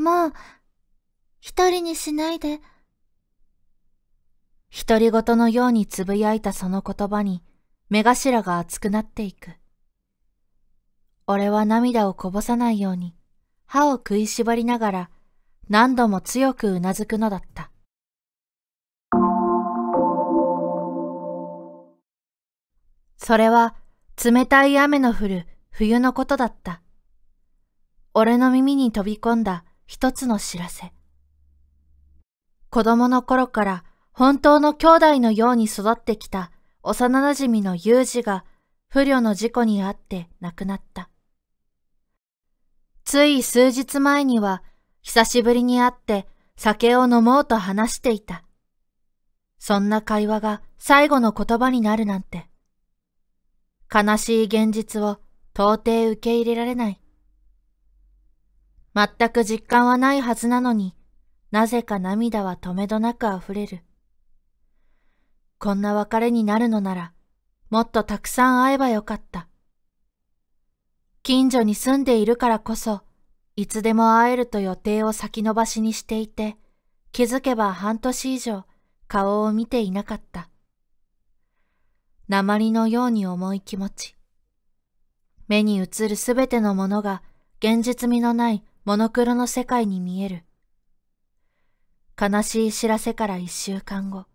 もう、一人にしないで。独り言のようにつぶやいたその言葉に、目頭が熱くなっていく。俺は涙をこぼさないように、歯を食いしばりながら、何度も強くうなずくのだった。それは、冷たい雨の降る冬のことだった。俺の耳に飛び込んだ一つの知らせ。子供の頃から本当の兄弟のように育ってきた幼馴染の有事が不慮の事故に遭って亡くなった。つい数日前には久しぶりに会って酒を飲もうと話していた。そんな会話が最後の言葉になるなんて。悲しい現実を到底受け入れられない。全く実感はないはずなのに、なぜか涙は止めどなく溢れる。こんな別れになるのなら、もっとたくさん会えばよかった。近所に住んでいるからこそ、いつでも会えると予定を先延ばしにしていて、気づけば半年以上顔を見ていなかった。鉛のように重い気持ち。目に映るすべてのものが現実味のないモノクロの世界に見える。悲しい知らせから一週間後、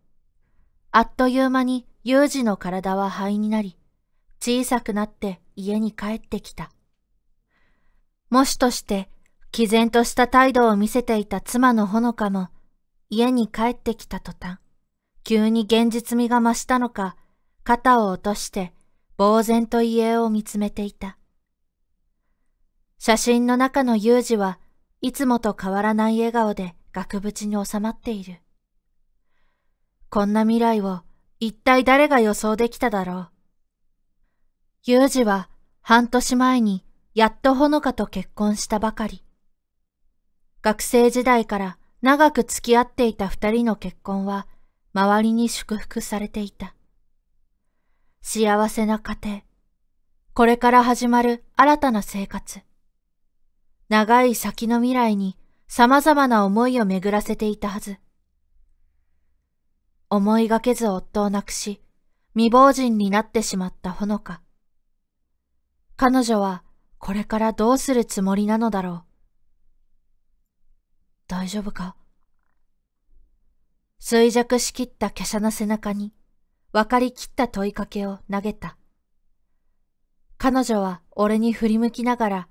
あっという間に有事の体は灰になり、小さくなって家に帰ってきた。もしとして毅然とした態度を見せていた妻のほのかも、家に帰ってきた途端、急に現実味が増したのか、肩を落として、呆然と家を見つめていた。写真の中のユージはいつもと変わらない笑顔で額縁に収まっている。こんな未来を一体誰が予想できただろう。ユージは半年前にやっとほのかと結婚したばかり。学生時代から長く付き合っていた二人の結婚は周りに祝福されていた。幸せな家庭。これから始まる新たな生活。長い先の未来に様々な思いを巡らせていたはず。思いがけず夫を亡くし、未亡人になってしまったほのか。彼女はこれからどうするつもりなのだろう。大丈夫か衰弱しきった華奢な背中に、わかりきった問いかけを投げた。彼女は俺に振り向きながら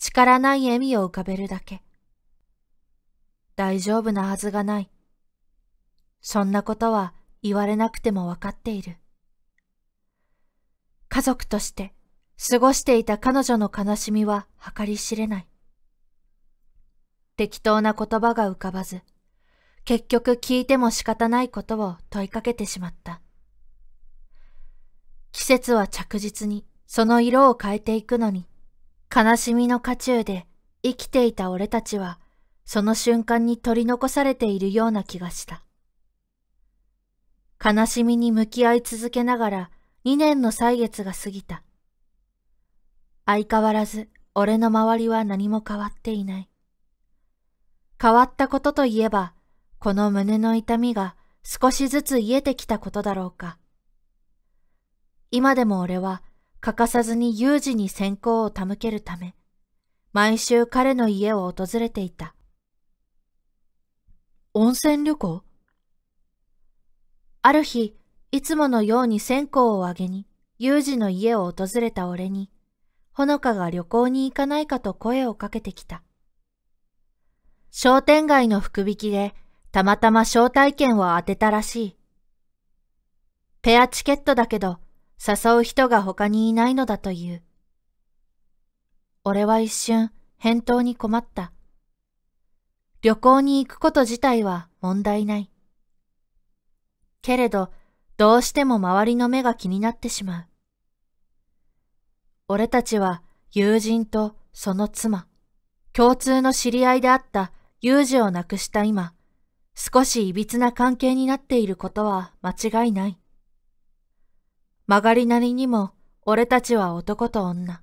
力ない笑みを浮かべるだけ。大丈夫なはずがない。そんなことは言われなくてもわかっている。家族として過ごしていた彼女の悲しみは計り知れない。適当な言葉が浮かばず、結局聞いても仕方ないことを問いかけてしまった。季節は着実にその色を変えていくのに、悲しみの渦中で生きていた俺たちは、その瞬間に取り残されているような気がした。悲しみに向き合い続けながら2年の歳月が過ぎた。相変わらず俺の周りは何も変わっていない。変わったことといえば、この胸の痛みが少しずつ癒えてきたことだろうか。今でも俺は欠かさずに有事に先行を手向けるため、毎週彼の家を訪れていた。温泉旅行ある日、いつものように線香をあげに、有事の家を訪れた俺に、ほのかが旅行に行かないかと声をかけてきた。商店街の福引きで、たまたま招待券を当てたらしい。ペアチケットだけど、誘う人が他にいないのだという。俺は一瞬返答に困った。旅行に行くこと自体は問題ない。けれど、どうしても周りの目が気になってしまう。俺たちは友人とその妻、共通の知り合いであった友事を亡くした今、少し歪な関係になっていることは間違いない。曲がりなりにも俺たちは男と女。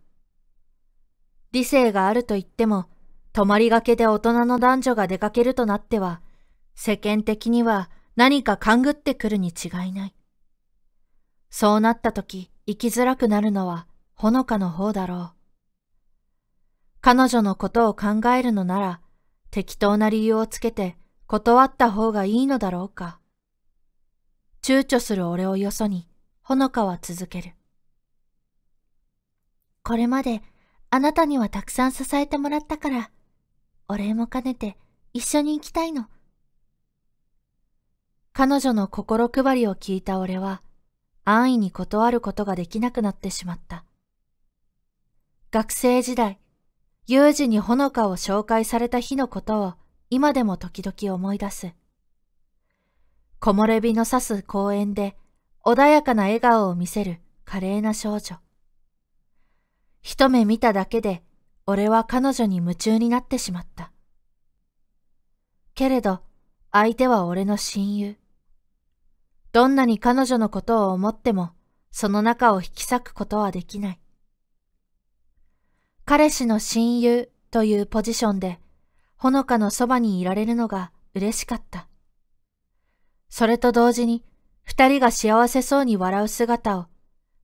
理性があると言っても、泊まりがけで大人の男女が出かけるとなっては、世間的には何か勘ぐってくるに違いない。そうなった時、生きづらくなるのは、ほのかの方だろう。彼女のことを考えるのなら、適当な理由をつけて断った方がいいのだろうか。躊躇する俺をよそに、ほのかは続ける。これまであなたにはたくさん支えてもらったから、お礼も兼ねて一緒に行きたいの。彼女の心配りを聞いた俺は、安易に断ることができなくなってしまった。学生時代、有事にほのかを紹介された日のことを今でも時々思い出す。木漏れ日の差す公園で穏やかな笑顔を見せる華麗な少女。一目見ただけで、俺は彼女に夢中になってしまった。けれど、相手は俺の親友。どんなに彼女のことを思っても、その中を引き裂くことはできない。彼氏の親友というポジションで、ほのかのそばにいられるのが嬉しかった。それと同時に、二人が幸せそうに笑う姿を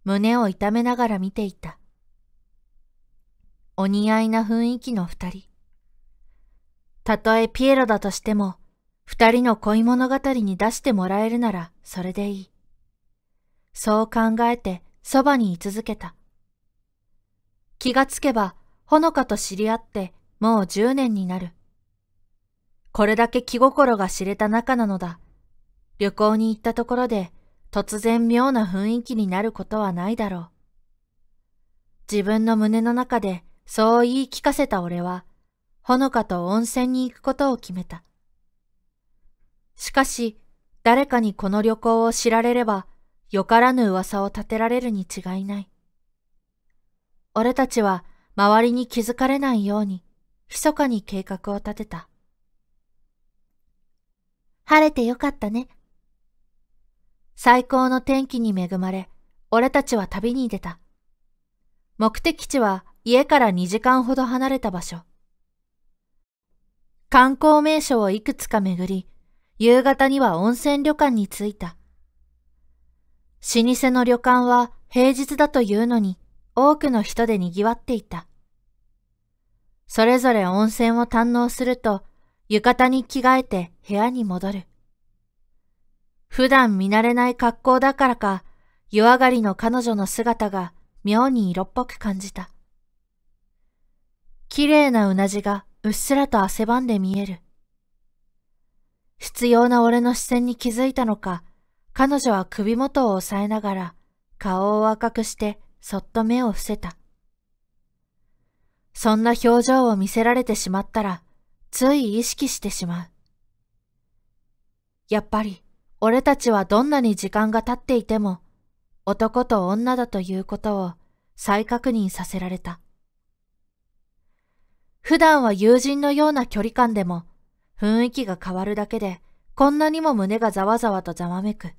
胸を痛めながら見ていた。お似合いな雰囲気の二人。たとえピエロだとしても、二人の恋物語に出してもらえるならそれでいい。そう考えてそばに居続けた。気がつけば、ほのかと知り合ってもう十年になる。これだけ気心が知れた仲なのだ旅行に行ったところで突然妙な雰囲気になることはないだろう。自分の胸の中でそう言い聞かせた俺は、ほのかと温泉に行くことを決めた。しかし、誰かにこの旅行を知られれば、よからぬ噂を立てられるに違いない。俺たちは周りに気づかれないように、密かに計画を立てた。晴れてよかったね。最高の天気に恵まれ、俺たちは旅に出た。目的地は家から2時間ほど離れた場所。観光名所をいくつか巡り、夕方には温泉旅館に着いた。老舗の旅館は平日だというのに多くの人で賑わっていた。それぞれ温泉を堪能すると浴衣に着替えて部屋に戻る。普段見慣れない格好だからか、湯上がりの彼女の姿が妙に色っぽく感じた。綺麗なうなじがうっすらと汗ばんで見える。必要な俺の視線に気づいたのか、彼女は首元を押さえながら、顔を赤くしてそっと目を伏せた。そんな表情を見せられてしまったら、つい意識してしまう。やっぱり、俺たちはどんなに時間が経っていても、男と女だということを再確認させられた。普段は友人のような距離感でも、雰囲気が変わるだけで、こんなにも胸がざわざわとざわめく。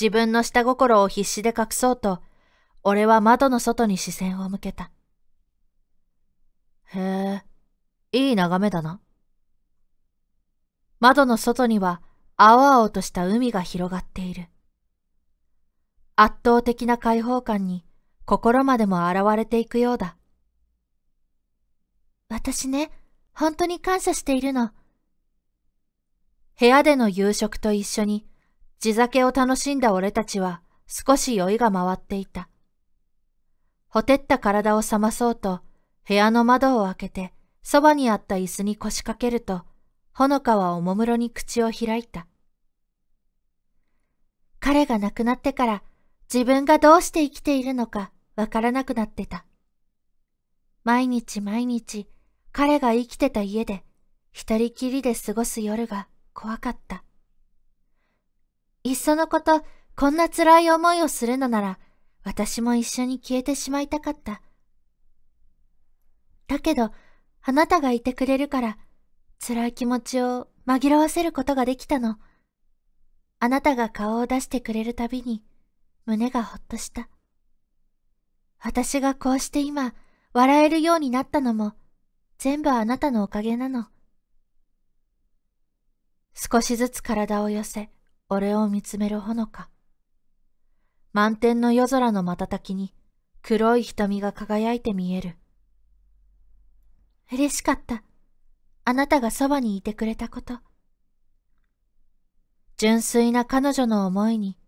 自分の下心を必死で隠そうと、俺は窓の外に視線を向けた。へえ、いい眺めだな。窓の外には青々とした海が広がっている。圧倒的な開放感に心までも現れていくようだ。私ね、本当に感謝しているの。部屋での夕食と一緒に地酒を楽しんだ俺たちは少し酔いが回っていた。ほてった体を冷まそうと部屋の窓を開けてそばにあった椅子に腰掛けるとほのかはおもむろに口を開いた。彼が亡くなってから自分がどうして生きているのかわからなくなってた。毎日毎日彼が生きてた家で一人きりで過ごす夜が怖かった。いっそのことこんな辛い思いをするのなら私も一緒に消えてしまいたかった。だけどあなたがいてくれるから辛い気持ちを紛らわせることができたの。あなたが顔を出してくれるたびに、胸がほっとした。私がこうして今、笑えるようになったのも、全部あなたのおかげなの。少しずつ体を寄せ、俺を見つめるほのか。満天の夜空の瞬きに、黒い瞳が輝いて見える。嬉しかった。あなたがそばにいてくれたこと。純粋な彼女の思いに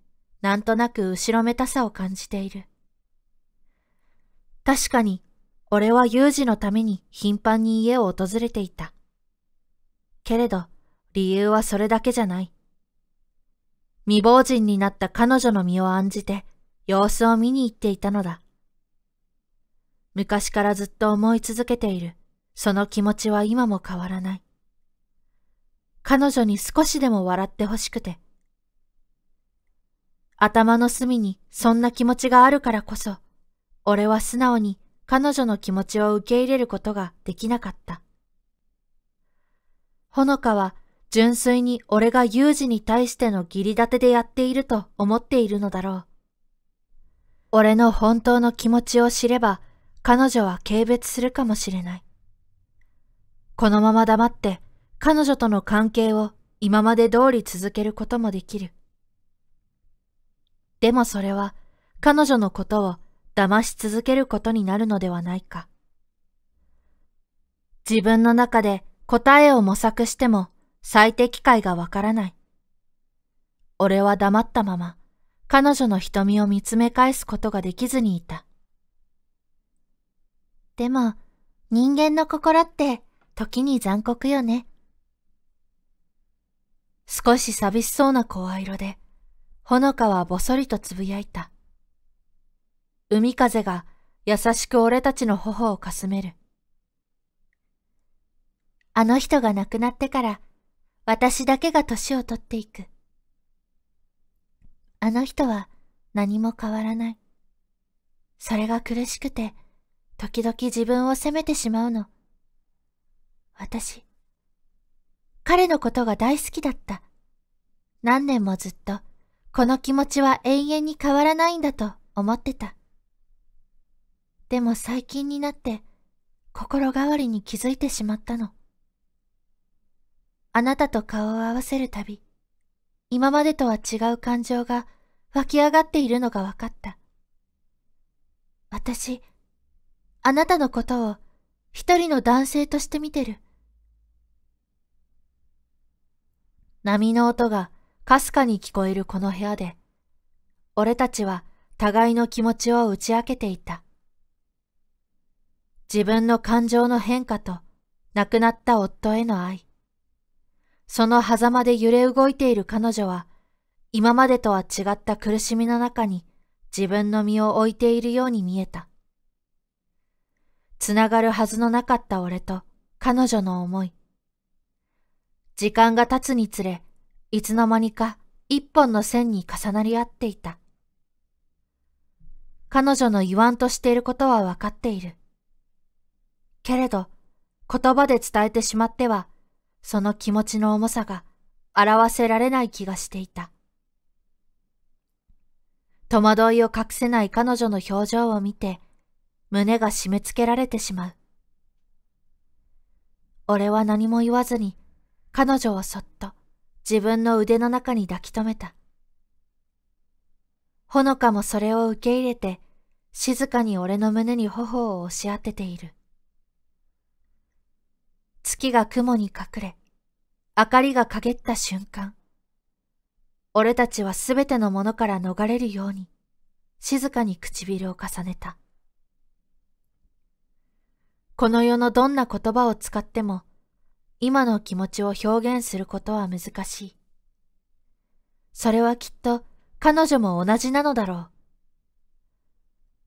なんとなく後ろめたさを感じている。確かに俺は有事のために頻繁に家を訪れていた。けれど理由はそれだけじゃない。未亡人になった彼女の身を案じて様子を見に行っていたのだ。昔からずっと思い続けているその気持ちは今も変わらない。彼女に少しでも笑ってほしくて。頭の隅にそんな気持ちがあるからこそ、俺は素直に彼女の気持ちを受け入れることができなかった。ほのかは純粋に俺が有事に対しての義理立てでやっていると思っているのだろう。俺の本当の気持ちを知れば彼女は軽蔑するかもしれない。このまま黙って彼女との関係を今まで通り続けることもできる。でもそれは彼女のことを騙し続けることになるのではないか。自分の中で答えを模索しても最適解がわからない。俺は黙ったまま彼女の瞳を見つめ返すことができずにいた。でも人間の心って時に残酷よね。少し寂しそうな声色で、ほのかはぼそりとつぶやいた。海風が優しく俺たちの頬をかすめる。あの人が亡くなってから、私だけが年を取っていく。あの人は何も変わらない。それが苦しくて、時々自分を責めてしまうの。私。彼のことが大好きだった。何年もずっと、この気持ちは永遠に変わらないんだと思ってた。でも最近になって、心変わりに気づいてしまったの。あなたと顔を合わせるたび、今までとは違う感情が湧き上がっているのが分かった。私、あなたのことを一人の男性として見てる。波の音がかすかに聞こえるこの部屋で、俺たちは互いの気持ちを打ち明けていた。自分の感情の変化と亡くなった夫への愛。その狭間で揺れ動いている彼女は、今までとは違った苦しみの中に自分の身を置いているように見えた。つながるはずのなかった俺と彼女の思い。時間が経つにつれ、いつの間にか一本の線に重なり合っていた。彼女の言わんとしていることはわかっている。けれど、言葉で伝えてしまっては、その気持ちの重さが表せられない気がしていた。戸惑いを隠せない彼女の表情を見て、胸が締め付けられてしまう。俺は何も言わずに彼女をそっと自分の腕の中に抱き留めた。ほのかもそれを受け入れて、静かに俺の胸に頬を押し当てている。月が雲に隠れ、明かりが陰った瞬間、俺たちはすべてのものから逃れるように、静かに唇を重ねた。この世のどんな言葉を使っても、今の気持ちを表現することは難しい。それはきっと彼女も同じなのだろう。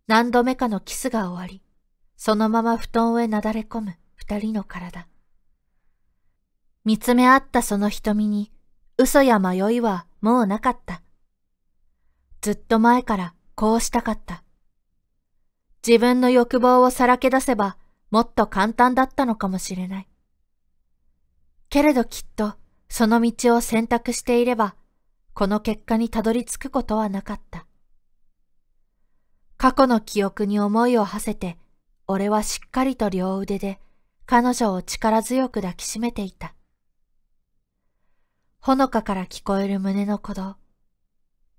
何度目かのキスが終わり、そのまま布団へなだれ込む二人の体。見つめ合ったその瞳に嘘や迷いはもうなかった。ずっと前からこうしたかった。自分の欲望をさらけ出せばもっと簡単だったのかもしれない。けれどきっとその道を選択していれば、この結果にたどり着くことはなかった。過去の記憶に思いを馳せて、俺はしっかりと両腕で彼女を力強く抱きしめていた。ほのかから聞こえる胸の鼓動。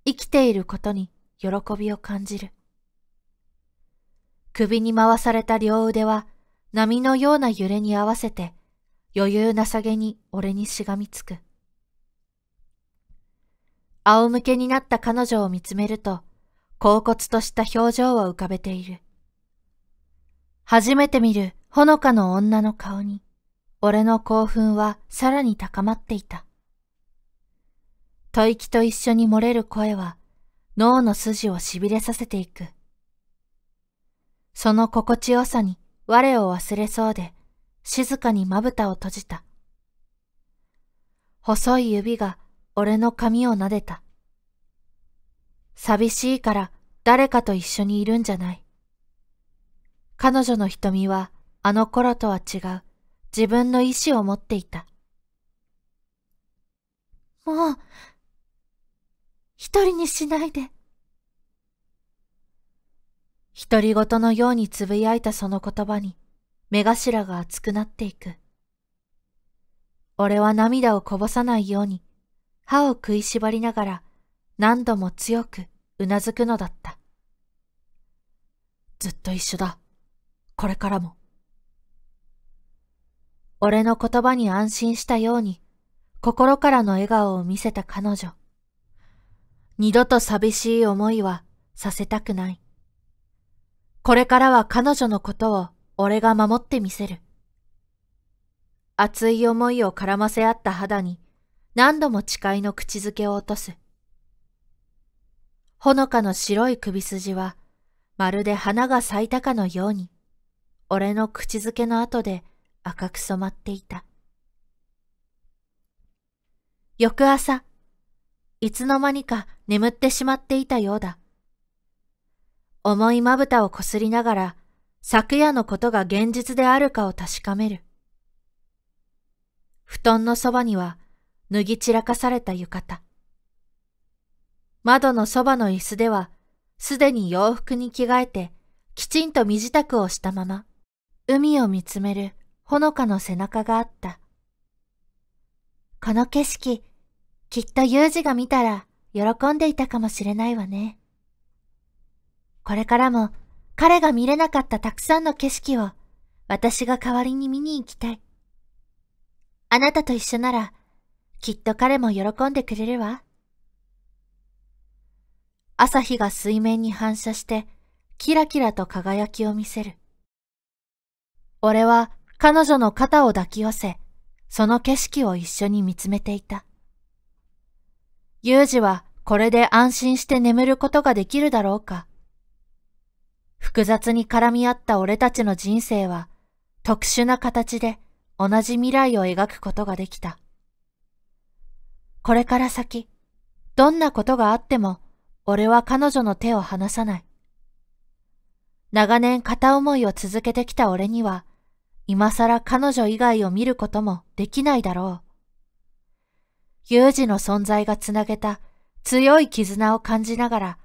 生きていることに喜びを感じる。首に回された両腕は波のような揺れに合わせて余裕なさげに俺にしがみつく。仰向けになった彼女を見つめると、恍惚とした表情を浮かべている。初めて見るほのかの女の顔に、俺の興奮はさらに高まっていた。吐息と一緒に漏れる声は、脳の筋を痺れさせていく。その心地よさに我を忘れそうで、静かにまぶたを閉じた。細い指が俺の髪を撫でた。寂しいから誰かと一緒にいるんじゃない。彼女の瞳はあの頃とは違う自分の意志を持っていた。もう、一人にしないで。独り言のようにつぶやいたその言葉に、目頭が熱くなっていく。俺は涙をこぼさないように、歯を食いしばりながら何度も強くうなずくのだった。ずっと一緒だ。これからも。俺の言葉に安心したように、心からの笑顔を見せた彼女。二度と寂しい思いはさせたくない。これからは彼女のことを俺が守ってみせる。熱い思いを絡ませ合った肌に何度も誓いの口づけを落とす。ほのかの白い首筋はまるで花が咲いたかのように俺の口づけの後で赤く染まっていた。翌朝、いつの間にか眠ってしまっていたようだ。重いまぶたをこすりながら昨夜のことが現実であるかを確かめる。布団のそばには脱ぎ散らかされた浴衣。窓のそばの椅子ではすでに洋服に着替えてきちんと身支度をしたまま海を見つめるほのかの背中があった。この景色、きっとユ事が見たら喜んでいたかもしれないわね。これからも彼が見れなかったたくさんの景色を私が代わりに見に行きたい。あなたと一緒ならきっと彼も喜んでくれるわ。朝日が水面に反射してキラキラと輝きを見せる。俺は彼女の肩を抱き寄せ、その景色を一緒に見つめていた。ユージはこれで安心して眠ることができるだろうか。複雑に絡み合った俺たちの人生は、特殊な形で同じ未来を描くことができた。これから先、どんなことがあっても、俺は彼女の手を離さない。長年片思いを続けてきた俺には、今更彼女以外を見ることもできないだろう。有事の存在がつなげた強い絆を感じながら、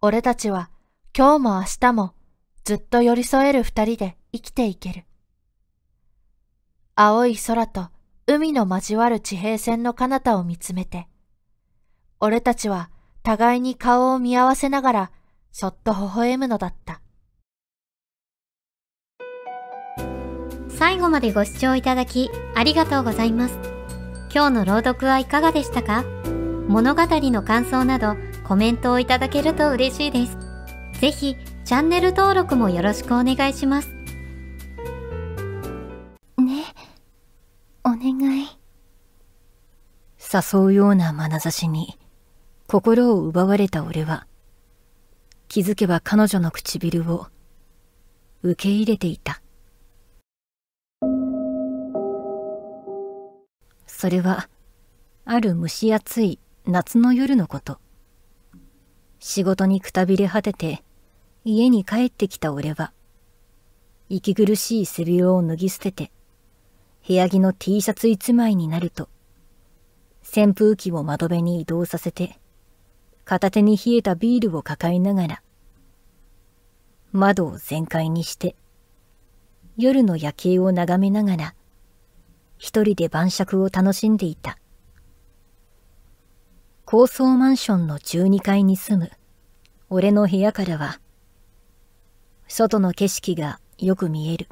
俺たちは今日も明日もずっと寄り添える二人で生きていける。青い空と海の交わる地平線の彼方を見つめて、俺たちは互いに顔を見合わせながらそっと微笑むのだった。最後までご視聴いただきありがとうございます。今日の朗読はいかがでしたか物語の感想などコメントをいただけると嬉しいです。ぜひチャンネル登録もよろしくお願いします。ね、お願い。誘うような眼差しに心を奪われた俺は気づけば彼女の唇を受け入れていた。それはある蒸し暑い夏の夜のこと。仕事にくたびれ果てて家に帰ってきた俺は、息苦しい背広を脱ぎ捨てて、部屋着の T シャツ一枚になると、扇風機を窓辺に移動させて、片手に冷えたビールを抱えながら、窓を全開にして、夜の夜景を眺めながら、一人で晩酌を楽しんでいた。高層マンションの12階に住む、俺の部屋からは、外の景色がよく見える。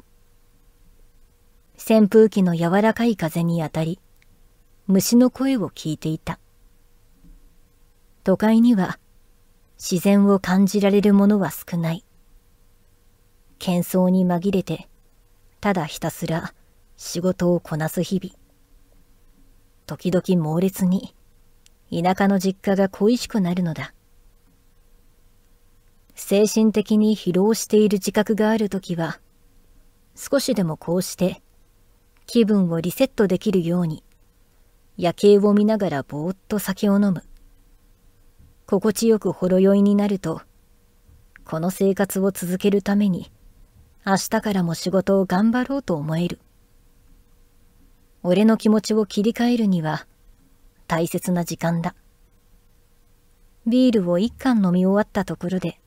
扇風機の柔らかい風に当たり、虫の声を聞いていた。都会には自然を感じられるものは少ない。喧騒に紛れて、ただひたすら仕事をこなす日々。時々猛烈に田舎の実家が恋しくなるのだ。精神的に疲労している自覚がある時は、少しでもこうして気分をリセットできるように、夜景を見ながらぼーっと酒を飲む。心地よくほろ酔いになると、この生活を続けるために、明日からも仕事を頑張ろうと思える。俺の気持ちを切り替えるには、大切な時間だ。ビールを一缶飲み終わったところで、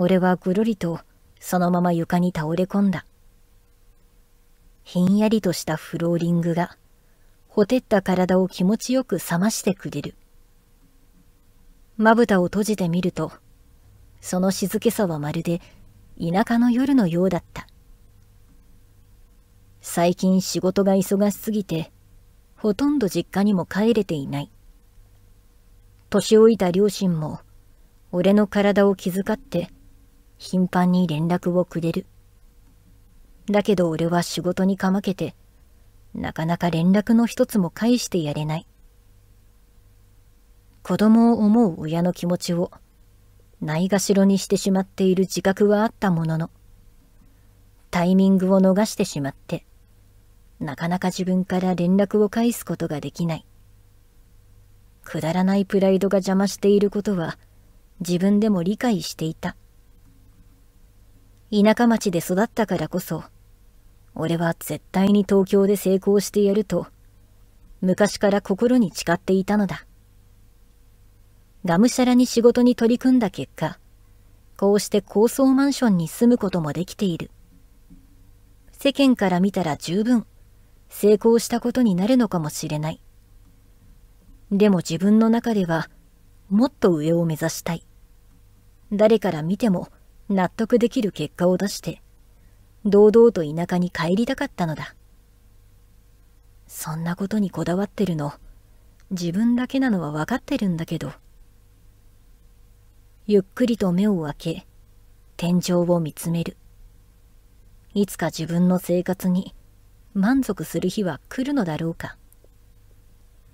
俺はぐるりとそのまま床に倒れ込んだ。ひんやりとしたフローリングが、ほてった体を気持ちよく冷ましてくれる。まぶたを閉じてみると、その静けさはまるで田舎の夜のようだった。最近仕事が忙しすぎて、ほとんど実家にも帰れていない。年老いた両親も、俺の体を気遣って、頻繁に連絡をくれる。だけど俺は仕事にかまけて、なかなか連絡の一つも返してやれない。子供を思う親の気持ちを、ないがしろにしてしまっている自覚はあったものの、タイミングを逃してしまって、なかなか自分から連絡を返すことができない。くだらないプライドが邪魔していることは、自分でも理解していた。田舎町で育ったからこそ、俺は絶対に東京で成功してやると、昔から心に誓っていたのだ。がむしゃらに仕事に取り組んだ結果、こうして高層マンションに住むこともできている。世間から見たら十分、成功したことになるのかもしれない。でも自分の中では、もっと上を目指したい。誰から見ても、納得できる結果を出して、堂々と田舎に帰りたかったのだ。そんなことにこだわってるの、自分だけなのはわかってるんだけど。ゆっくりと目を開け、天井を見つめる。いつか自分の生活に満足する日は来るのだろうか。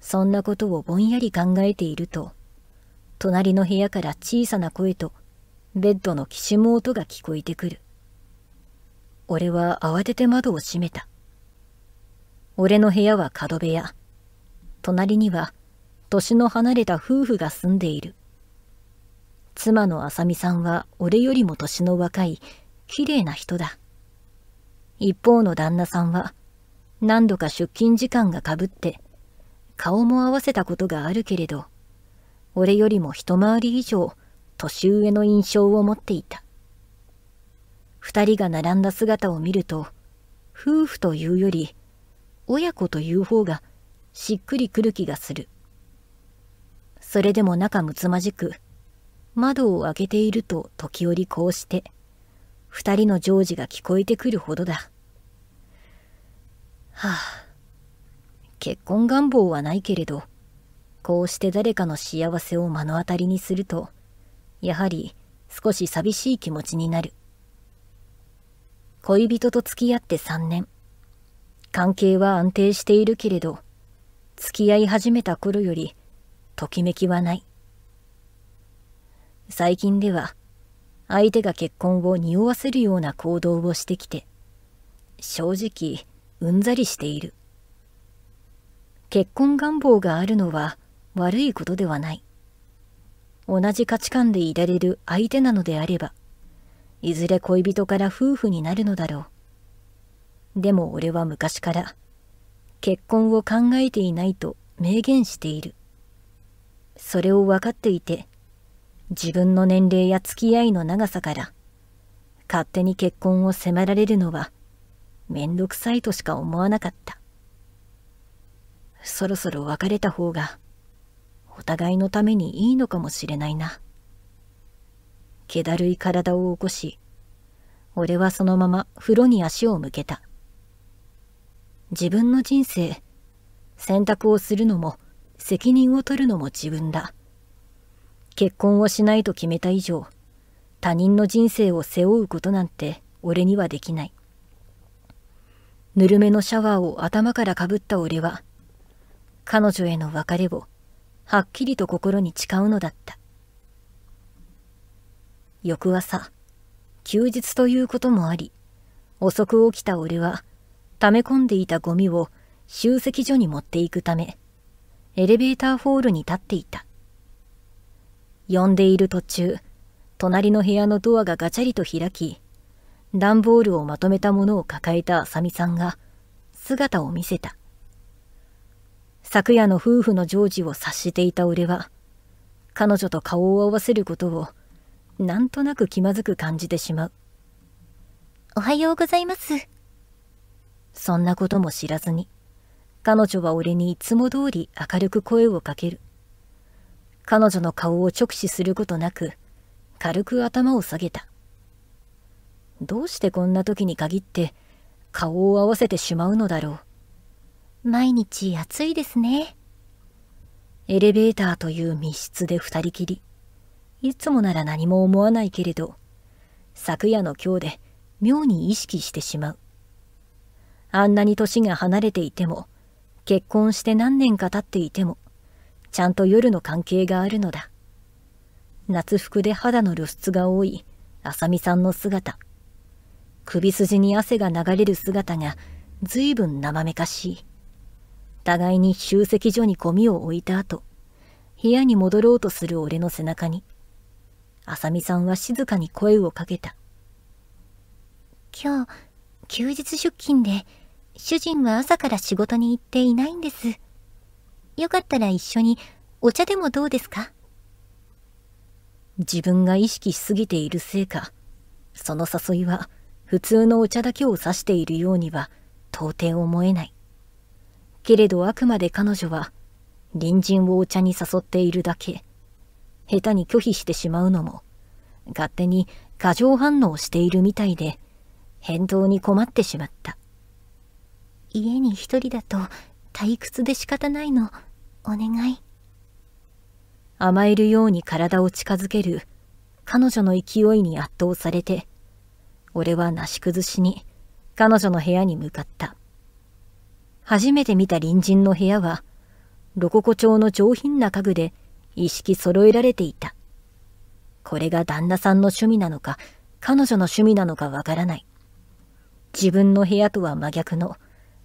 そんなことをぼんやり考えていると、隣の部屋から小さな声とベッドのきしむ音が聞こえてくる。俺は慌てて窓を閉めた。俺の部屋は角部屋。隣には、年の離れた夫婦が住んでいる。妻のあさみさんは俺よりも年の若い、綺麗な人だ。一方の旦那さんは、何度か出勤時間がかぶって、顔も合わせたことがあるけれど、俺よりも一回り以上、年上の印象を持っていた。二人が並んだ姿を見ると、夫婦というより、親子という方がしっくりくる気がする。それでも仲睦まじく、窓を開けていると時折こうして、二人のジョージが聞こえてくるほどだ。はあ、結婚願望はないけれど、こうして誰かの幸せを目の当たりにすると、やはり少し寂しい気持ちになる恋人と付き合って3年関係は安定しているけれど付き合い始めた頃よりときめきはない最近では相手が結婚を匂わせるような行動をしてきて正直うんざりしている結婚願望があるのは悪いことではない同じ価値観でいられる相手なのであれば、いずれ恋人から夫婦になるのだろう。でも俺は昔から、結婚を考えていないと明言している。それを分かっていて、自分の年齢や付き合いの長さから、勝手に結婚を迫られるのは、めんどくさいとしか思わなかった。そろそろ別れた方が、お互いのためにいいのかもしれないな。気だるい体を起こし、俺はそのまま風呂に足を向けた。自分の人生、選択をするのも、責任を取るのも自分だ。結婚をしないと決めた以上、他人の人生を背負うことなんて俺にはできない。ぬるめのシャワーを頭からかぶった俺は、彼女への別れをはっきりと心に誓うのだった翌朝休日ということもあり遅く起きた俺は溜め込んでいたゴミを集積所に持っていくためエレベーターホールに立っていた呼んでいる途中隣の部屋のドアがガチャリと開き段ボールをまとめたものを抱えた浅見さんが姿を見せた昨夜の夫婦のジョージを察していた俺は彼女と顔を合わせることをなんとなく気まずく感じてしまうおはようございますそんなことも知らずに彼女は俺にいつも通り明るく声をかける彼女の顔を直視することなく軽く頭を下げたどうしてこんな時に限って顔を合わせてしまうのだろう毎日暑いですねエレベーターという密室で二人きりいつもなら何も思わないけれど昨夜の今日で妙に意識してしまうあんなに年が離れていても結婚して何年か経っていてもちゃんと夜の関係があるのだ夏服で肌の露出が多い浅見さんの姿首筋に汗が流れる姿がずいぶん生めかしい互いに集積所にゴミを置いた後、部屋に戻ろうとする俺の背中に、さみさんは静かに声をかけた。今日、休日出勤で、主人は朝から仕事に行っていないんです。よかったら一緒にお茶でもどうですか自分が意識しすぎているせいか、その誘いは普通のお茶だけを指しているようには到底思えない。けれどあくまで彼女は隣人をお茶に誘っているだけ下手に拒否してしまうのも勝手に過剰反応しているみたいで返答に困ってしまった家に一人だと退屈で仕方ないのお願い甘えるように体を近づける彼女の勢いに圧倒されて俺はなし崩しに彼女の部屋に向かった初めて見た隣人の部屋は、ロココ調の上品な家具で一式揃えられていた。これが旦那さんの趣味なのか、彼女の趣味なのかわからない。自分の部屋とは真逆の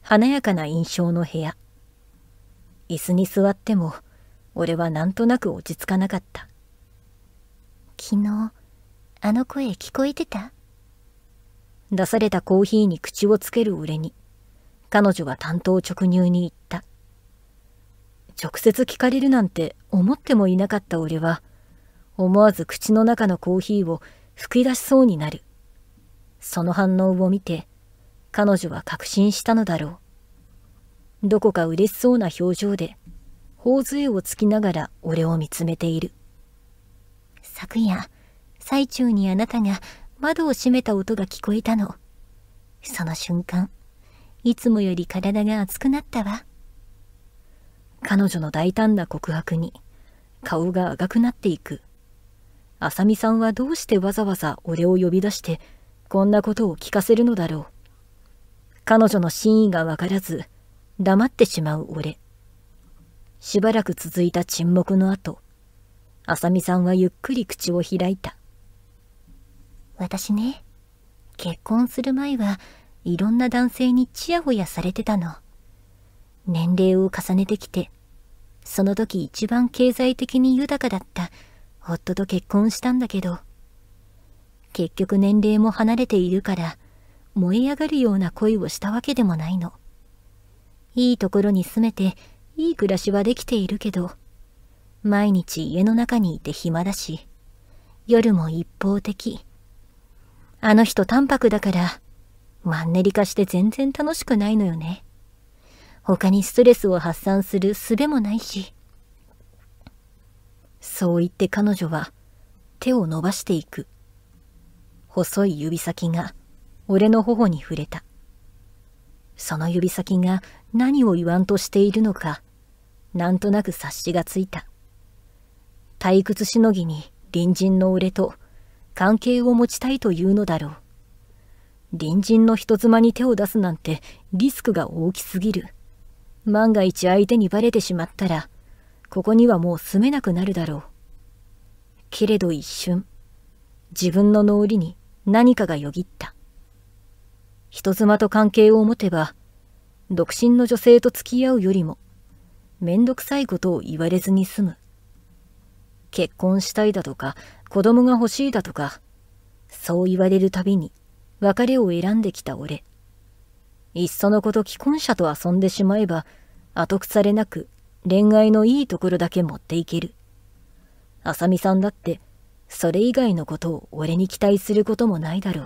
華やかな印象の部屋。椅子に座っても、俺はなんとなく落ち着かなかった。昨日、あの声聞こえてた出されたコーヒーに口をつける俺に、彼女は担当直入に言った。直接聞かれるなんて思ってもいなかった俺は、思わず口の中のコーヒーを吹き出しそうになる。その反応を見て、彼女は確信したのだろう。どこか嬉しそうな表情で、頬杖をつきながら俺を見つめている。昨夜、最中にあなたが窓を閉めた音が聞こえたの。その瞬間、いつもより体が熱くなったわ。彼女の大胆な告白に顔が赤くなっていく。あさみさんはどうしてわざわざ俺を呼び出してこんなことを聞かせるのだろう。彼女の真意がわからず黙ってしまう俺。しばらく続いた沈黙の後、あさみさんはゆっくり口を開いた。私ね、結婚する前はいろんな男性にちやほやされてたの。年齢を重ねてきて、その時一番経済的に豊かだった夫と結婚したんだけど、結局年齢も離れているから、燃え上がるような恋をしたわけでもないの。いいところに住めて、いい暮らしはできているけど、毎日家の中にいて暇だし、夜も一方的。あの人淡白だから、マンネリ化して全然楽しくないのよね。他にストレスを発散する術もないし。そう言って彼女は手を伸ばしていく。細い指先が俺の頬に触れた。その指先が何を言わんとしているのか、なんとなく察しがついた。退屈しのぎに隣人の俺と関係を持ちたいというのだろう。隣人の人妻に手を出すなんてリスクが大きすぎる。万が一相手にバレてしまったら、ここにはもう住めなくなるだろう。けれど一瞬、自分の脳裏に何かがよぎった。人妻と関係を持てば、独身の女性と付き合うよりも、めんどくさいことを言われずに済む。結婚したいだとか、子供が欲しいだとか、そう言われるたびに、別れを選んできた俺いっそのこと既婚者と遊んでしまえば後腐れなく恋愛のいいところだけ持っていける浅見さんだってそれ以外のことを俺に期待することもないだろ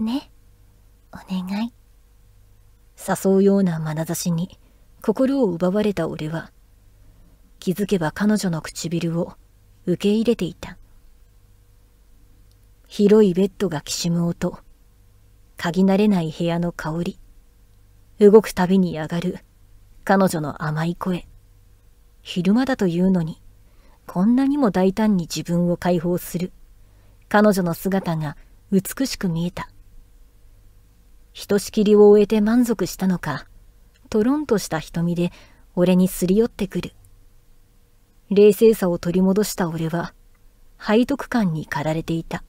うねお願い誘うような眼差しに心を奪われた俺は気づけば彼女の唇を受け入れていた広いベッドがきしむ音かぎ慣れない部屋の香り動くたびに上がる彼女の甘い声昼間だというのにこんなにも大胆に自分を解放する彼女の姿が美しく見えたひとしきりを終えて満足したのかとろんとした瞳で俺にすり寄ってくる冷静さを取り戻した俺は背徳感に駆られていた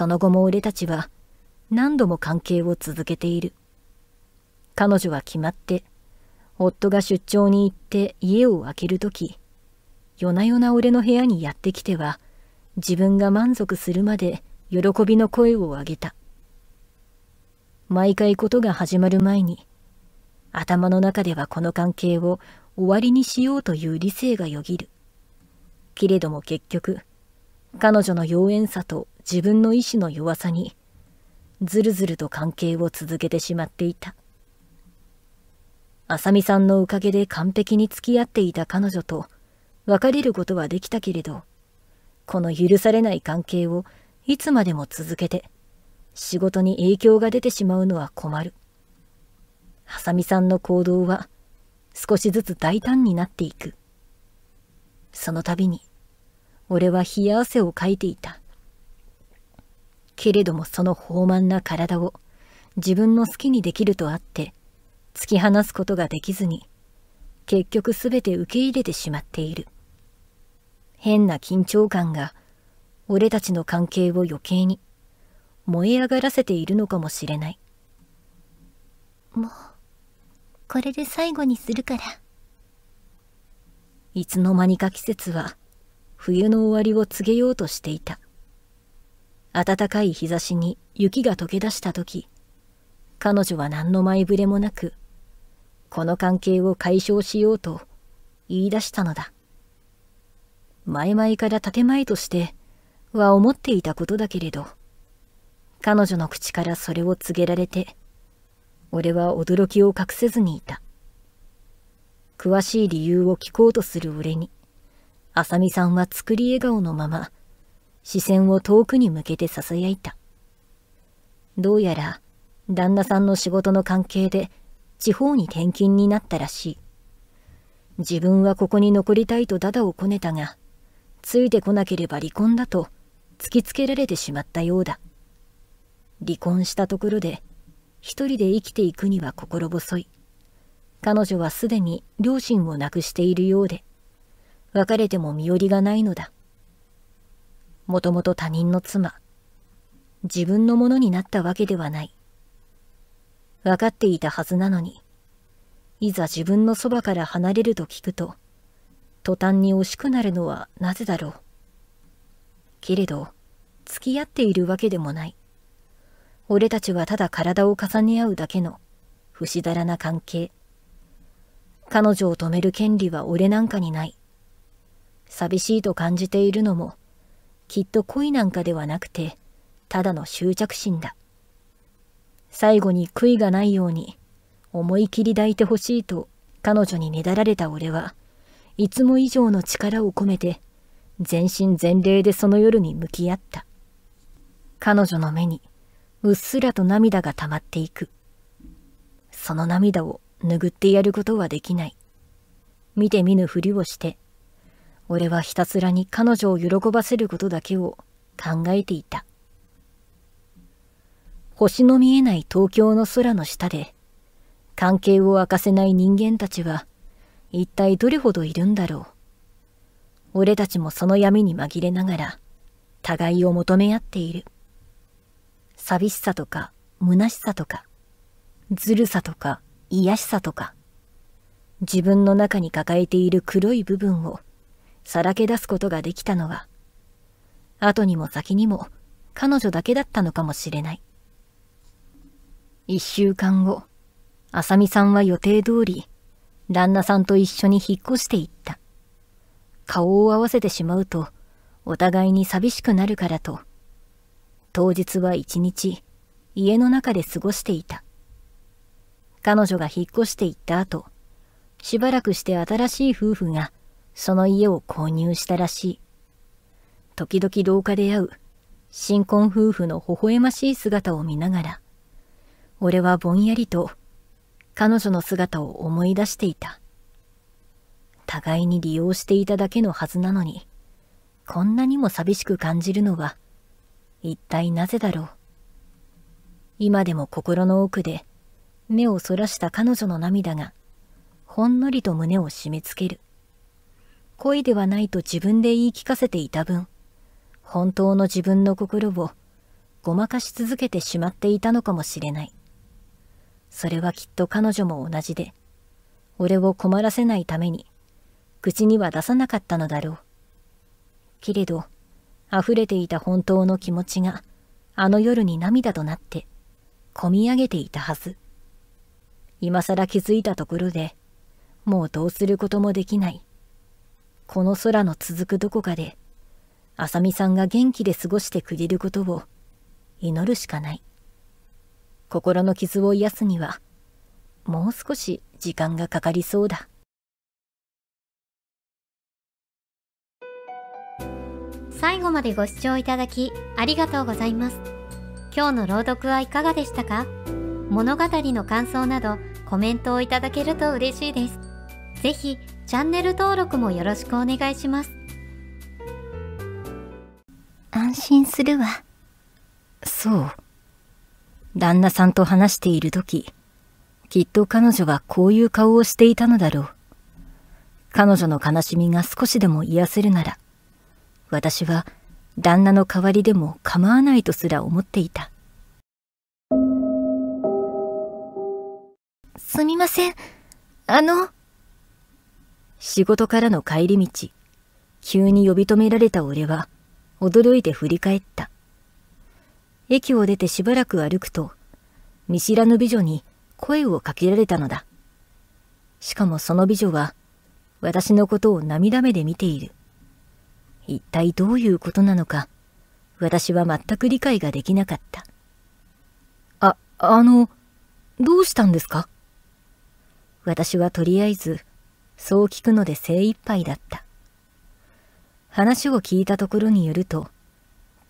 その後も俺たちは何度も関係を続けている。彼女は決まって、夫が出張に行って家を空けるとき、夜な夜な俺の部屋にやってきては、自分が満足するまで喜びの声を上げた。毎回ことが始まる前に、頭の中ではこの関係を終わりにしようという理性がよぎる。けれども結局、彼女の妖艶さと自分の意志の弱さにずるずると関係を続けてしまっていた浅見さんのおかげで完璧に付き合っていた彼女と別れることはできたけれどこの許されない関係をいつまでも続けて仕事に影響が出てしまうのは困るハサミさんの行動は少しずつ大胆になっていくその度に俺は冷や汗をかいていたけれどもその豊満な体を自分の好きにできるとあって突き放すことができずに結局すべて受け入れてしまっている変な緊張感が俺たちの関係を余計に燃え上がらせているのかもしれないもうこれで最後にするからいつの間にか季節は冬の終わりを告げようとしていた暖かい日差しに雪が溶け出した時彼女は何の前触れもなくこの関係を解消しようと言い出したのだ前々から建前としては思っていたことだけれど彼女の口からそれを告げられて俺は驚きを隠せずにいた詳しい理由を聞こうとする俺に浅見さんは作り笑顔のまま視線を遠くに向けて囁いた。どうやら、旦那さんの仕事の関係で、地方に転勤になったらしい。自分はここに残りたいとダダをこねたが、ついてこなければ離婚だと突きつけられてしまったようだ。離婚したところで、一人で生きていくには心細い。彼女はすでに両親を亡くしているようで、別れても身寄りがないのだ。もともと他人の妻。自分のものになったわけではない。分かっていたはずなのに、いざ自分のそばから離れると聞くと、途端に惜しくなるのはなぜだろう。けれど、付き合っているわけでもない。俺たちはただ体を重ね合うだけの、不死だらな関係。彼女を止める権利は俺なんかにない。寂しいと感じているのも、きっと恋なんかではなくてただの執着心だ最後に悔いがないように思い切り抱いてほしいと彼女にねだられた俺はいつも以上の力を込めて全身全霊でその夜に向き合った彼女の目にうっすらと涙が溜まっていくその涙を拭ってやることはできない見て見ぬふりをして俺はひたすらに彼女を喜ばせることだけを考えていた。星の見えない東京の空の下で、関係を明かせない人間たちは、一体どれほどいるんだろう。俺たちもその闇に紛れながら、互いを求め合っている。寂しさとか、虚しさとか、ずるさとか、癒しさとか、自分の中に抱えている黒い部分を、さらけ出すことができたのは、後にも先にも彼女だけだったのかもしれない。一週間後、あさみさんは予定通り、旦那さんと一緒に引っ越していった。顔を合わせてしまうと、お互いに寂しくなるからと、当日は一日、家の中で過ごしていた。彼女が引っ越していった後、しばらくして新しい夫婦がその家を購入したらしい。時々廊下で会う新婚夫婦の微笑ましい姿を見ながら、俺はぼんやりと彼女の姿を思い出していた。互いに利用していただけのはずなのに、こんなにも寂しく感じるのは、一体なぜだろう。今でも心の奥で目をそらした彼女の涙が、ほんのりと胸を締め付ける。恋ではないと自分で言い聞かせていた分、本当の自分の心をごまかし続けてしまっていたのかもしれない。それはきっと彼女も同じで、俺を困らせないために、口には出さなかったのだろう。けれど、溢れていた本当の気持ちが、あの夜に涙となって、こみ上げていたはず。今更気づいたところで、もうどうすることもできないこの空の続くどこかで、あさみさんが元気で過ごしてくれることを祈るしかない。心の傷を癒すには、もう少し時間がかかりそうだ。最後までご視聴いただきありがとうございます。今日の朗読はいかがでしたか物語の感想などコメントをいただけると嬉しいです。ぜひチャンネル登録もよろしくお願いします。安心するわ。そう。旦那さんと話している時、きっと彼女はこういう顔をしていたのだろう。彼女の悲しみが少しでも癒せるなら、私は旦那の代わりでも構わないとすら思っていた。すみません。あの、仕事からの帰り道、急に呼び止められた俺は、驚いて振り返った。駅を出てしばらく歩くと、見知らぬ美女に声をかけられたのだ。しかもその美女は、私のことを涙目で見ている。一体どういうことなのか、私は全く理解ができなかった。あ、あの、どうしたんですか私はとりあえず、そう聞くので精一杯だった。話を聞いたところによると、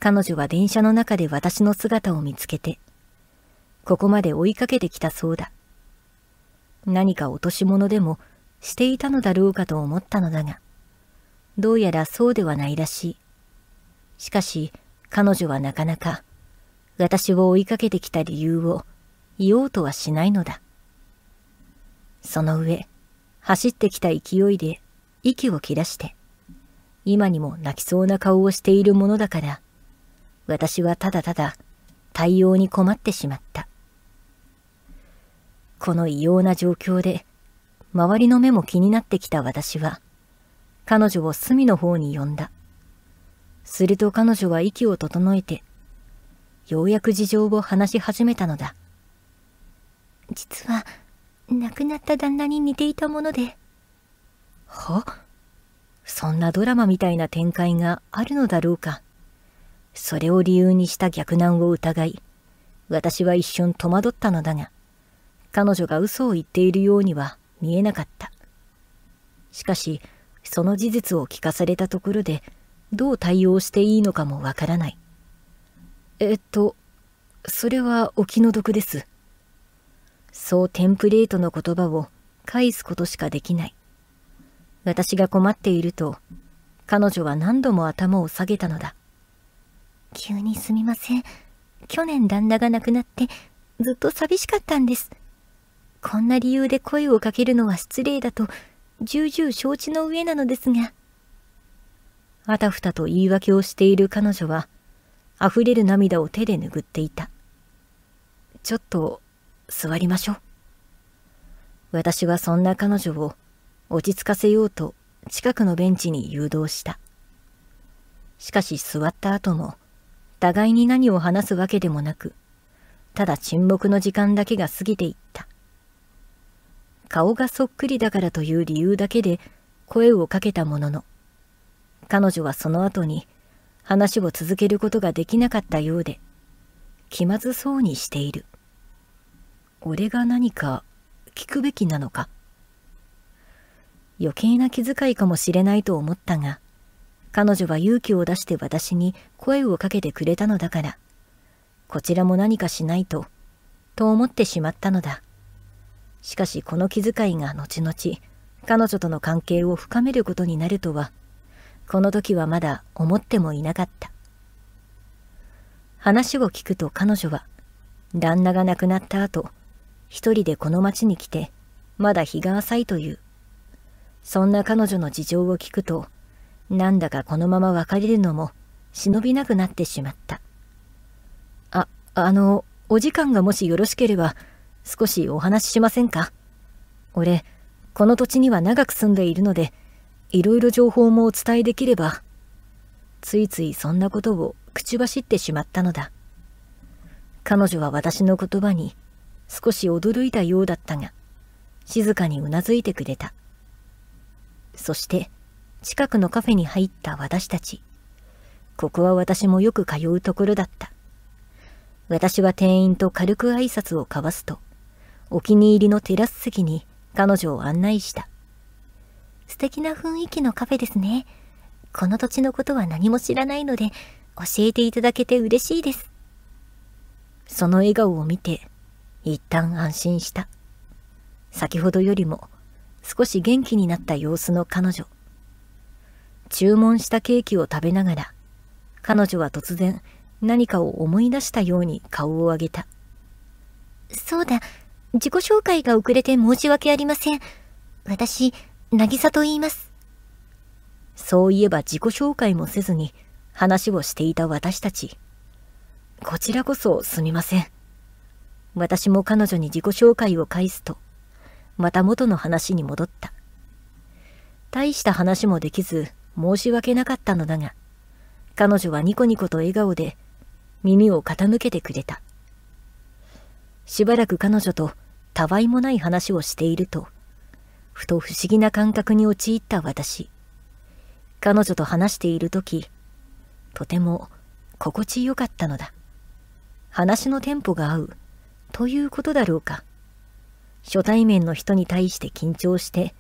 彼女は電車の中で私の姿を見つけて、ここまで追いかけてきたそうだ。何か落とし物でもしていたのだろうかと思ったのだが、どうやらそうではないらしい。しかし、彼女はなかなか、私を追いかけてきた理由を言おうとはしないのだ。その上、走ってきた勢いで息を切らして、今にも泣きそうな顔をしているものだから、私はただただ対応に困ってしまった。この異様な状況で、周りの目も気になってきた私は、彼女を隅の方に呼んだ。すると彼女は息を整えて、ようやく事情を話し始めたのだ。実は、亡くなった旦那に似ていたもので。はそんなドラマみたいな展開があるのだろうか。それを理由にした逆難を疑い、私は一瞬戸惑ったのだが、彼女が嘘を言っているようには見えなかった。しかし、その事実を聞かされたところで、どう対応していいのかもわからない。えっと、それはお気の毒です。そうテンプレートの言葉を返すことしかできない。私が困っていると、彼女は何度も頭を下げたのだ。急にすみません。去年旦那が亡くなって、ずっと寂しかったんです。こんな理由で声をかけるのは失礼だと、重々承知の上なのですが。あたふたと言い訳をしている彼女は、溢れる涙を手で拭っていた。ちょっと座りましょう。私はそんな彼女を落ち着かせようと近くのベンチに誘導した。しかし座った後も、互いに何を話すわけでもなく、ただ沈黙の時間だけが過ぎていった。顔がそっくりだからという理由だけで声をかけたものの、彼女はその後に話を続けることができなかったようで、気まずそうにしている。俺が何か聞くべきなのか余計な気遣いかもしれないと思ったが彼女は勇気を出して私に声をかけてくれたのだからこちらも何かしないとと思ってしまったのだしかしこの気遣いが後々彼女との関係を深めることになるとはこの時はまだ思ってもいなかった話を聞くと彼女は旦那が亡くなった後一人でこの町に来て、まだ日が浅いという。そんな彼女の事情を聞くと、なんだかこのまま別れるのも忍びなくなってしまった。あ、あの、お時間がもしよろしければ、少しお話ししませんか俺、この土地には長く住んでいるので、いろいろ情報もお伝えできれば。ついついそんなことを口走ってしまったのだ。彼女は私の言葉に少し驚いたようだったが、静かにうなずいてくれた。そして、近くのカフェに入った私たち。ここは私もよく通うところだった。私は店員と軽く挨拶を交わすと、お気に入りのテラス席に彼女を案内した。素敵な雰囲気のカフェですね。この土地のことは何も知らないので、教えていただけて嬉しいです。その笑顔を見て、一旦安心した。先ほどよりも少し元気になった様子の彼女。注文したケーキを食べながら、彼女は突然何かを思い出したように顔を上げた。そうだ、自己紹介が遅れて申し訳ありません。私、渚と言います。そういえば自己紹介もせずに話をしていた私たち。こちらこそすみません。私も彼女に自己紹介を返すと、また元の話に戻った。大した話もできず申し訳なかったのだが、彼女はニコニコと笑顔で耳を傾けてくれた。しばらく彼女とたわいもない話をしていると、ふと不思議な感覚に陥った私。彼女と話している時、とても心地よかったのだ。話のテンポが合うということだろうか。初対面の人に対して緊張して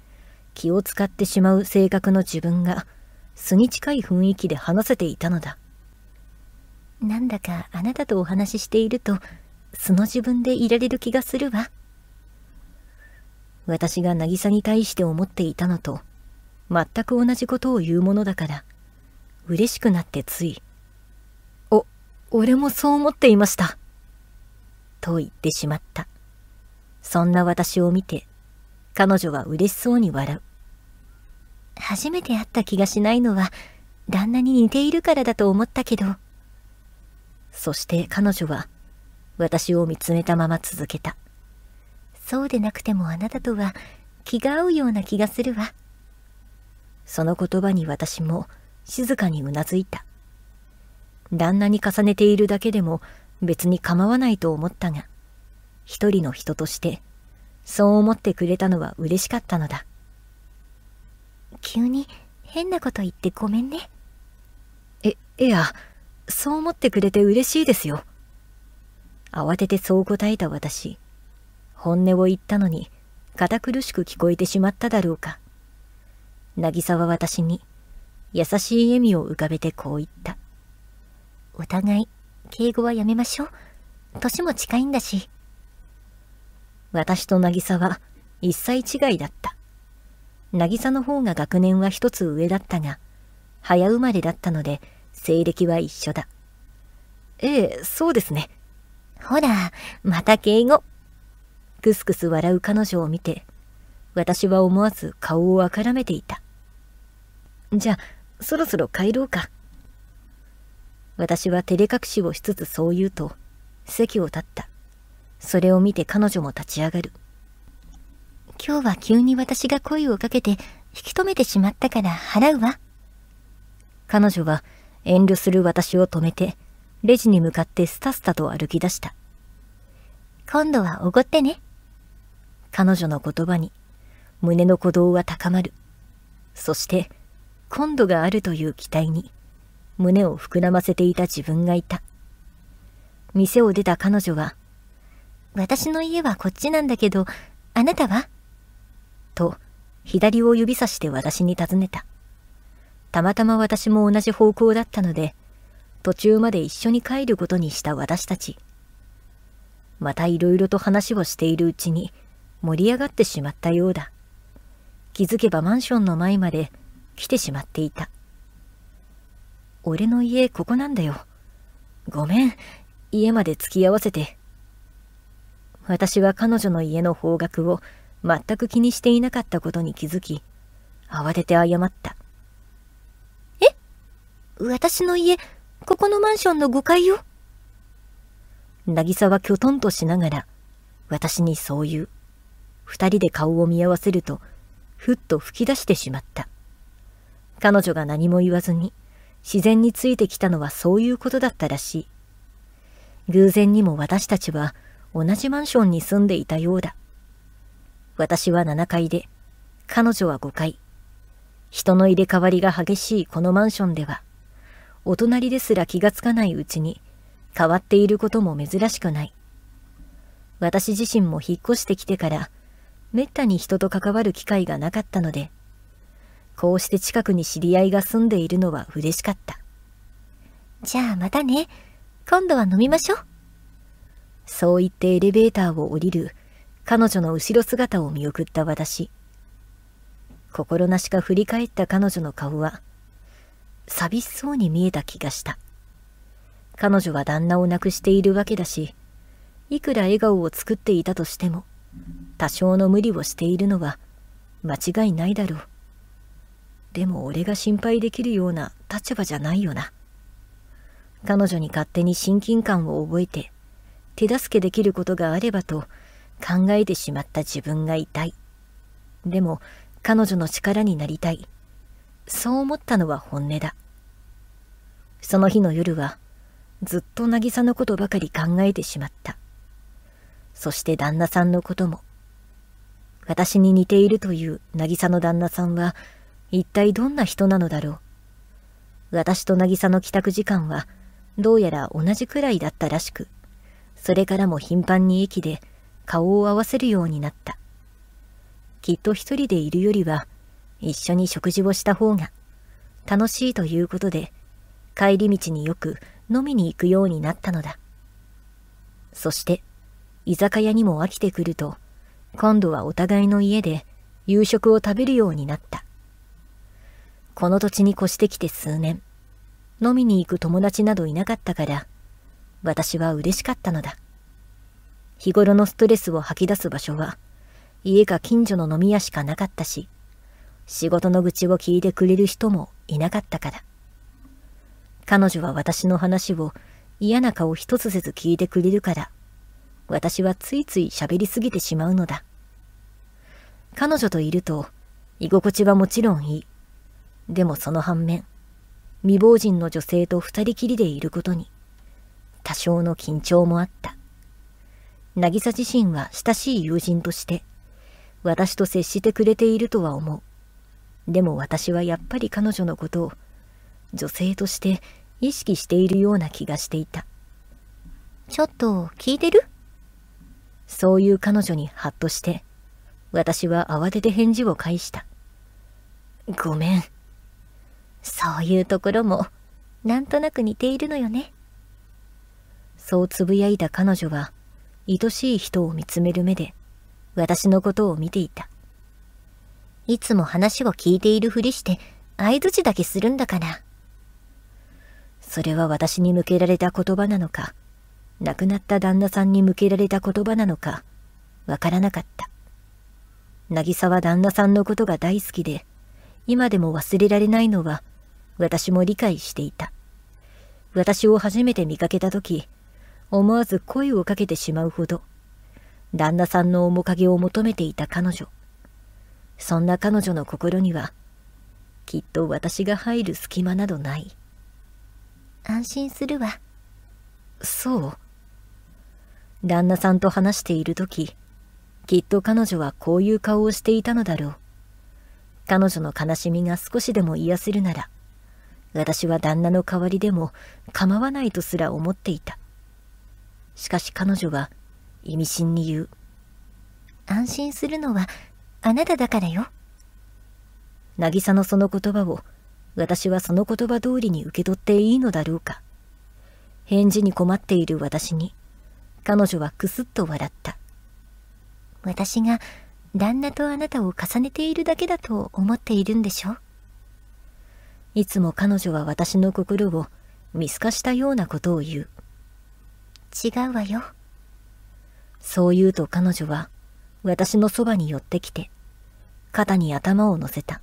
気を使ってしまう性格の自分が素に近い雰囲気で話せていたのだ。なんだかあなたとお話ししていると素の自分でいられる気がするわ。私が渚に対して思っていたのと全く同じことを言うものだから嬉しくなってつい。お、俺もそう思っていました。と言ってしまった。そんな私を見て、彼女は嬉しそうに笑う。初めて会った気がしないのは、旦那に似ているからだと思ったけど。そして彼女は、私を見つめたまま続けた。そうでなくてもあなたとは気が合うような気がするわ。その言葉に私も静かにうなずいた。旦那に重ねているだけでも別に構わないと思ったが、一人の人として、そう思ってくれたのは嬉しかったのだ。急に変なこと言ってごめんね。え、いや、そう思ってくれて嬉しいですよ。慌ててそう答えた私。本音を言ったのに、堅苦しく聞こえてしまっただろうか。渚は私に、優しい笑みを浮かべてこう言った。お互い敬語はやめましょう。年も近いんだし。私と渚は一歳違いだった。渚の方が学年は一つ上だったが、早生まれだったので、西暦は一緒だ。ええ、そうですね。ほら、また敬語。クスクス笑う彼女を見て、私は思わず顔をあからめていた。じゃあ、そろそろ帰ろうか。私は照れ隠しをしつつそう言うと、席を立った。それを見て彼女も立ち上がる。今日は急に私が声をかけて引き止めてしまったから払うわ。彼女は遠慮する私を止めて、レジに向かってスタスタと歩き出した。今度はおごってね。彼女の言葉に、胸の鼓動は高まる。そして、今度があるという期待に、胸を膨らませていた自分がいた。店を出た彼女が、私の家はこっちなんだけど、あなたはと、左を指さして私に尋ねた。たまたま私も同じ方向だったので、途中まで一緒に帰ることにした私たち。またいろいろと話をしているうちに盛り上がってしまったようだ。気づけばマンションの前まで来てしまっていた。俺の家ここなんだよ。ごめん、家まで付き合わせて。私は彼女の家の方角を全く気にしていなかったことに気づき、慌てて謝った。え私の家、ここのマンションの5階よ。渚はきょとんとしながら、私にそう言う。二人で顔を見合わせると、ふっと吹き出してしまった。彼女が何も言わずに、自然についてきたのはそういうことだったらしい。偶然にも私たちは同じマンションに住んでいたようだ。私は7階で、彼女は5階。人の入れ替わりが激しいこのマンションでは、お隣ですら気がつかないうちに変わっていることも珍しくない。私自身も引っ越してきてから、めったに人と関わる機会がなかったので、こうして近くに知り合いが住んでいるのは嬉しかった。じゃあまたね。今度は飲みましょう。そう言ってエレベーターを降りる彼女の後ろ姿を見送った私。心なしか振り返った彼女の顔は、寂しそうに見えた気がした。彼女は旦那を亡くしているわけだし、いくら笑顔を作っていたとしても、多少の無理をしているのは間違いないだろう。でも俺が心配できるような立場じゃないよな。彼女に勝手に親近感を覚えて、手助けできることがあればと考えてしまった自分が痛い。でも彼女の力になりたい。そう思ったのは本音だ。その日の夜は、ずっと渚のことばかり考えてしまった。そして旦那さんのことも。私に似ているという渚の旦那さんは、一体どんな人なのだろう。私と渚の帰宅時間は、どうやら同じくらいだったらしく、それからも頻繁に駅で顔を合わせるようになった。きっと一人でいるよりは、一緒に食事をした方が、楽しいということで、帰り道によく飲みに行くようになったのだ。そして、居酒屋にも飽きてくると、今度はお互いの家で夕食を食べるようになった。この土地に越してきて数年、飲みに行く友達などいなかったから、私は嬉しかったのだ。日頃のストレスを吐き出す場所は、家か近所の飲み屋しかなかったし、仕事の愚痴を聞いてくれる人もいなかったから。彼女は私の話を嫌な顔一つせず聞いてくれるから、私はついつい喋りすぎてしまうのだ。彼女といると、居心地はもちろんいい。でもその反面、未亡人の女性と二人きりでいることに、多少の緊張もあった。渚自身は親しい友人として、私と接してくれているとは思う。でも私はやっぱり彼女のことを、女性として意識しているような気がしていた。ちょっと聞いてるそういう彼女にハッとして、私は慌てて返事を返した。ごめん。そういうところも、なんとなく似ているのよね。そうつぶやいた彼女は、愛しい人を見つめる目で、私のことを見ていた。いつも話を聞いているふりして、相槌だけするんだから。それは私に向けられた言葉なのか、亡くなった旦那さんに向けられた言葉なのか、わからなかった。渚は旦那さんのことが大好きで、今でも忘れられないのは私も理解していた。私を初めて見かけた時、思わず声をかけてしまうほど、旦那さんの面影を求めていた彼女。そんな彼女の心には、きっと私が入る隙間などない。安心するわ。そう。旦那さんと話している時、きっと彼女はこういう顔をしていたのだろう。彼女の悲しみが少しでも癒せるなら、私は旦那の代わりでも構わないとすら思っていた。しかし彼女は意味深に言う。安心するのはあなただからよ。渚のその言葉を私はその言葉通りに受け取っていいのだろうか。返事に困っている私に彼女はくすっと笑った。私が旦那とあなたを重ねているだけだと思っているんでしょういつも彼女は私の心を見透かしたようなことを言う。違うわよ。そう言うと彼女は私のそばに寄ってきて、肩に頭を乗せた。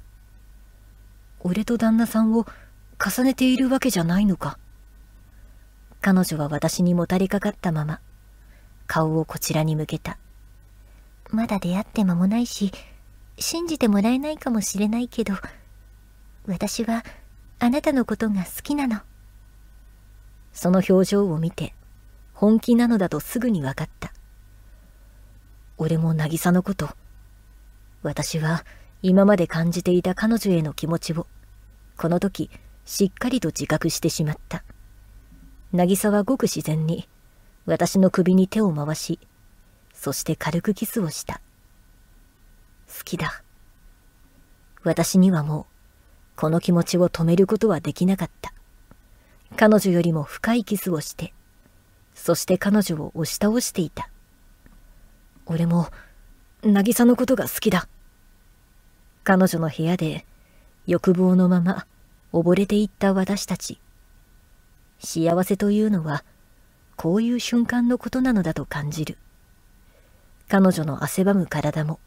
俺と旦那さんを重ねているわけじゃないのか。彼女は私にもたれかかったまま、顔をこちらに向けた。まだ出会って間もないし、信じてもらえないかもしれないけど、私はあなたのことが好きなの。その表情を見て、本気なのだとすぐに分かった。俺も渚のこと、私は今まで感じていた彼女への気持ちを、この時、しっかりと自覚してしまった。渚はごく自然に、私の首に手を回し、そして軽くキスをした。好きだ。私にはもう、この気持ちを止めることはできなかった。彼女よりも深いキスをして、そして彼女を押し倒していた。俺も、渚のことが好きだ。彼女の部屋で、欲望のまま、溺れていった私たち。幸せというのは、こういう瞬間のことなのだと感じる。彼女の汗ばむ体も、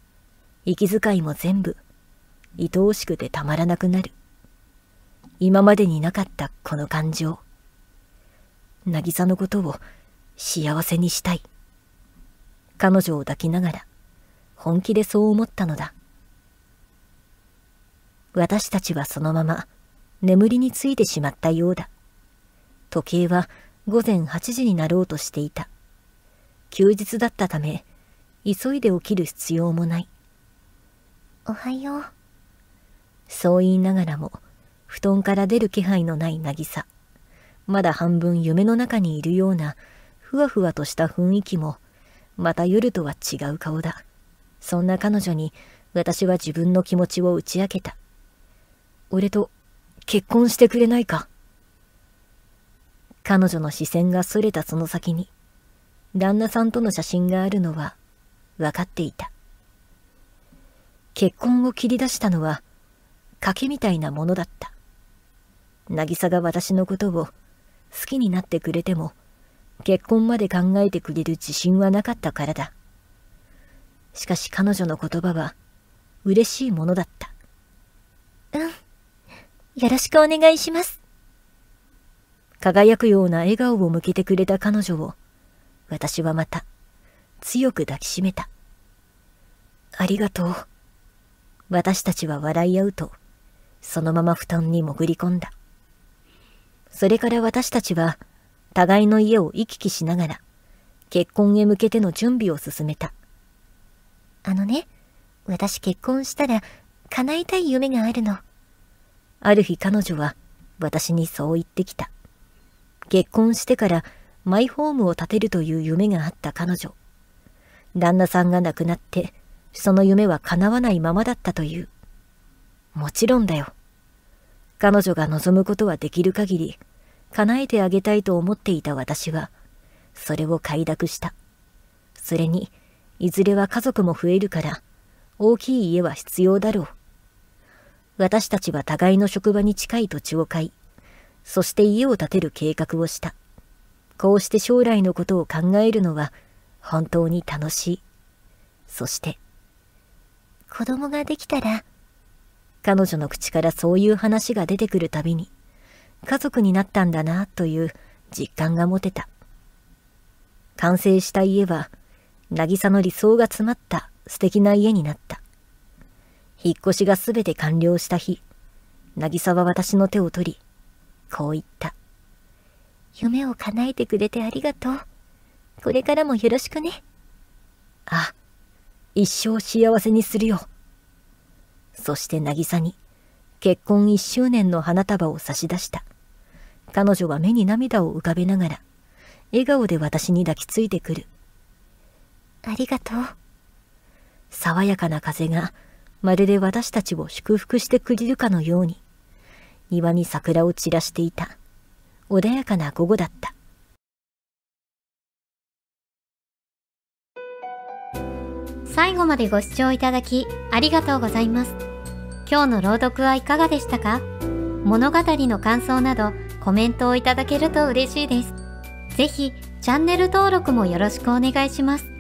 息遣いも全部、愛おしくてたまらなくなる。今までになかったこの感情渚のことを幸せにしたい彼女を抱きながら本気でそう思ったのだ私たちはそのまま眠りについてしまったようだ時計は午前8時になろうとしていた休日だったため急いで起きる必要もないおはようそう言いながらも布団から出る気配のない渚。まだ半分夢の中にいるような、ふわふわとした雰囲気も、また夜とは違う顔だ。そんな彼女に、私は自分の気持ちを打ち明けた。俺と、結婚してくれないか彼女の視線がそれたその先に、旦那さんとの写真があるのは、分かっていた。結婚を切り出したのは、賭けみたいなものだった。渚が私のことを好きになってくれても結婚まで考えてくれる自信はなかったからだ。しかし彼女の言葉は嬉しいものだった。うん。よろしくお願いします。輝くような笑顔を向けてくれた彼女を私はまた強く抱きしめた。ありがとう。私たちは笑い合うと、そのまま布団に潜り込んだ。それから私たちは、互いの家を行き来しながら、結婚へ向けての準備を進めた。あのね、私結婚したら、叶えたい夢があるの。ある日彼女は、私にそう言ってきた。結婚してから、マイホームを建てるという夢があった彼女。旦那さんが亡くなって、その夢は叶わないままだったという。もちろんだよ。彼女が望むことはできる限り、叶えてあげたいと思っていた私は、それを快諾した。それに、いずれは家族も増えるから、大きい家は必要だろう。私たちは互いの職場に近い土地を買い、そして家を建てる計画をした。こうして将来のことを考えるのは、本当に楽しい。そして、子供ができたら、彼女の口からそういう話が出てくるたびに、家族になったんだなという実感が持てた。完成した家は、渚の理想が詰まった素敵な家になった。引っ越しがすべて完了した日、渚は私の手を取り、こう言った。夢を叶えてくれてありがとう。これからもよろしくね。あ、一生幸せにするよ。そして渚に結婚1周年の花束を差し出した彼女は目に涙を浮かべながら笑顔で私に抱きついてくるありがとう爽やかな風がまるで私たちを祝福してくれるかのように庭に桜を散らしていた穏やかな午後だった最後までご視聴いただきありがとうございます。今日の朗読はいかがでしたか物語の感想などコメントをいただけると嬉しいです。ぜひチャンネル登録もよろしくお願いします。